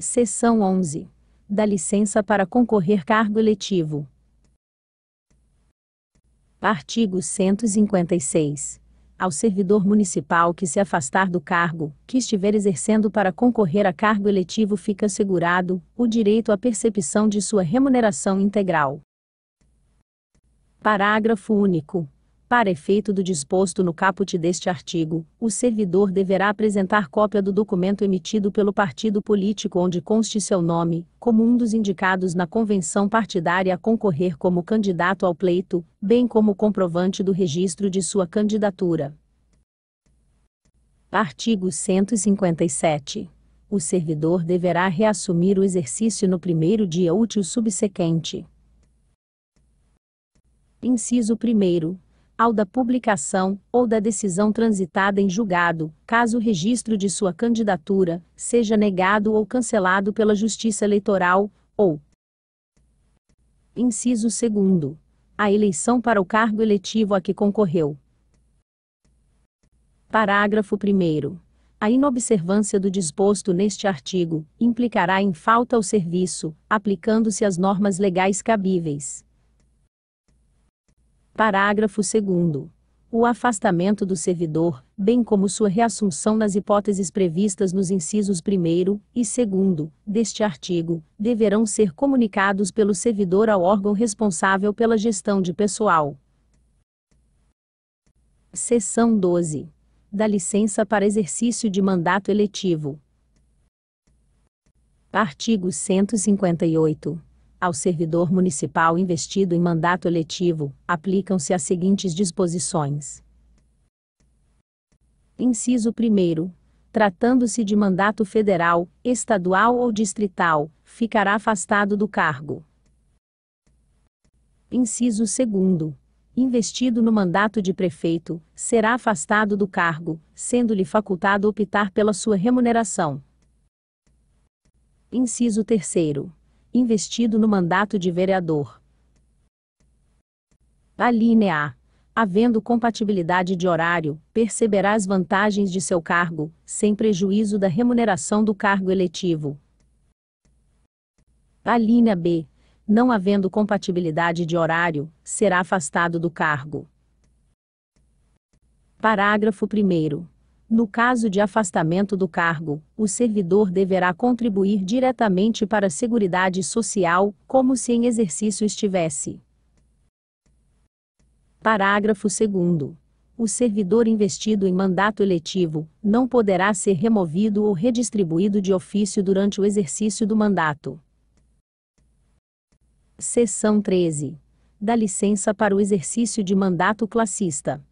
Seção 11. Da licença para concorrer cargo eletivo. Artigo 156. Ao servidor municipal que se afastar do cargo que estiver exercendo para concorrer a cargo eletivo fica assegurado o direito à percepção de sua remuneração integral. Parágrafo único. Para efeito do disposto no caput deste artigo, o servidor deverá apresentar cópia do documento emitido pelo partido político onde conste seu nome, como um dos indicados na convenção partidária a concorrer como candidato ao pleito, bem como comprovante do registro de sua candidatura. Artigo 157 o servidor deverá reassumir o exercício no primeiro dia útil subsequente. Inciso 1 ao da publicação ou da decisão transitada em julgado, caso o registro de sua candidatura seja negado ou cancelado pela Justiça Eleitoral, ou inciso 2 a eleição para o cargo eletivo a que concorreu. Parágrafo 1 a inobservância do disposto neste artigo implicará em falta ao serviço, aplicando-se as normas legais cabíveis. Parágrafo 2. O afastamento do servidor, bem como sua reassunção nas hipóteses previstas nos incisos 1 e 2 deste artigo, deverão ser comunicados pelo servidor ao órgão responsável pela gestão de pessoal. Seção 12. Da licença para exercício de mandato eletivo. Artigo 158. Ao servidor municipal investido em mandato eletivo, aplicam-se as seguintes disposições. Inciso 1. Tratando-se de mandato federal, estadual ou distrital, ficará afastado do cargo. Inciso 2 investido no mandato de prefeito, será afastado do cargo, sendo-lhe facultado optar pela sua remuneração. Inciso 3 investido no mandato de vereador. Alínea A. Havendo compatibilidade de horário, perceberá as vantagens de seu cargo, sem prejuízo da remuneração do cargo eletivo. Alínea B. Não havendo compatibilidade de horário, será afastado do cargo. Parágrafo 1. No caso de afastamento do cargo, o servidor deverá contribuir diretamente para a Seguridade Social, como se em exercício estivesse. Parágrafo 2. O servidor investido em mandato eletivo não poderá ser removido ou redistribuído de ofício durante o exercício do mandato. Seção 13. Da licença para o exercício de mandato classista.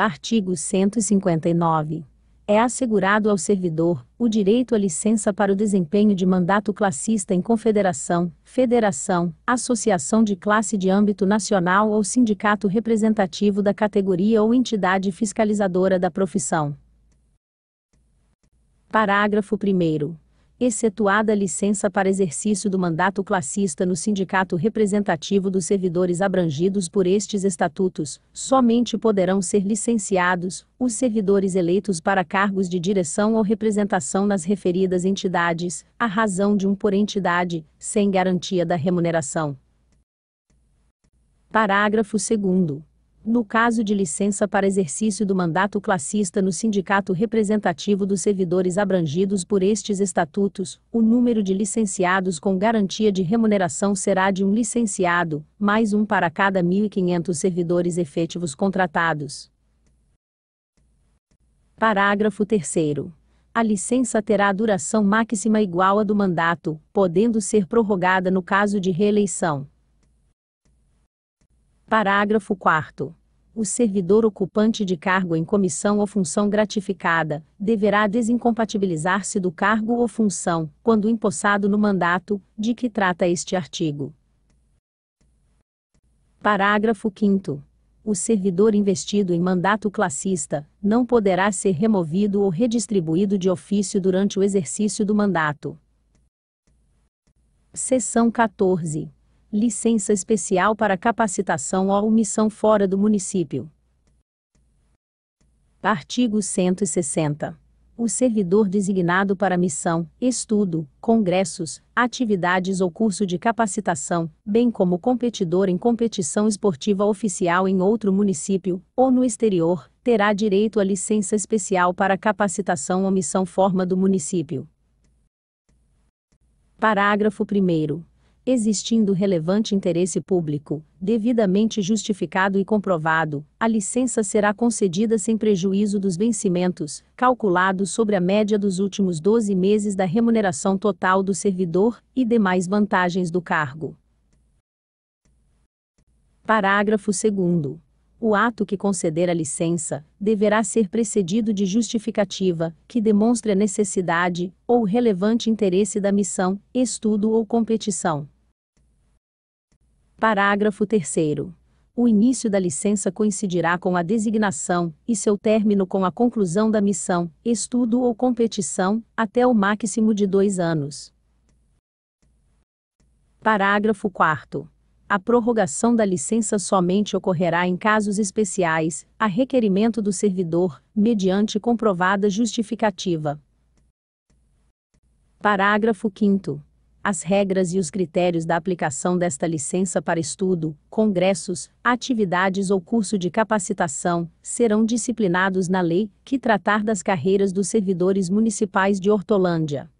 Artigo 159. É assegurado ao servidor o direito à licença para o desempenho de mandato classista em confederação, federação, associação de classe de âmbito nacional ou sindicato representativo da categoria ou entidade fiscalizadora da profissão. Parágrafo 1 excetuada a licença para exercício do mandato classista no sindicato representativo dos servidores abrangidos por estes estatutos, somente poderão ser licenciados os servidores eleitos para cargos de direção ou representação nas referidas entidades, à razão de um por entidade, sem garantia da remuneração. Parágrafo 2 no caso de licença para exercício do mandato classista no sindicato representativo dos servidores abrangidos por estes estatutos, o número de licenciados com garantia de remuneração será de um licenciado, mais um para cada 1.500 servidores efetivos contratados. Parágrafo 3. A licença terá duração máxima igual à do mandato, podendo ser prorrogada no caso de reeleição. Parágrafo 4 o servidor ocupante de cargo em comissão ou função gratificada deverá desincompatibilizar-se do cargo ou função, quando empossado no mandato, de que trata este artigo. Parágrafo 5. O servidor investido em mandato classista não poderá ser removido ou redistribuído de ofício durante o exercício do mandato. Seção 14. Licença especial para capacitação ou missão fora do município. Artigo 160. O servidor designado para missão, estudo, congressos, atividades ou curso de capacitação, bem como competidor em competição esportiva oficial em outro município ou no exterior, terá direito à licença especial para capacitação ou missão forma do município. Parágrafo 1 existindo relevante interesse público, devidamente justificado e comprovado, a licença será concedida sem prejuízo dos vencimentos, calculados sobre a média dos últimos 12 meses da remuneração total do servidor e demais vantagens do cargo. Parágrafo 2 o ato que conceder a licença deverá ser precedido de justificativa que demonstre a necessidade ou relevante interesse da missão, estudo ou competição. Parágrafo 3 o início da licença coincidirá com a designação, e seu término com a conclusão da missão, estudo ou competição, até o máximo de dois anos. Parágrafo 4. A prorrogação da licença somente ocorrerá em casos especiais, a requerimento do servidor, mediante comprovada justificativa. Parágrafo 5 as regras e os critérios da aplicação desta licença para estudo, congressos, atividades ou curso de capacitação serão disciplinados na lei que tratar das carreiras dos servidores municipais de Hortolândia.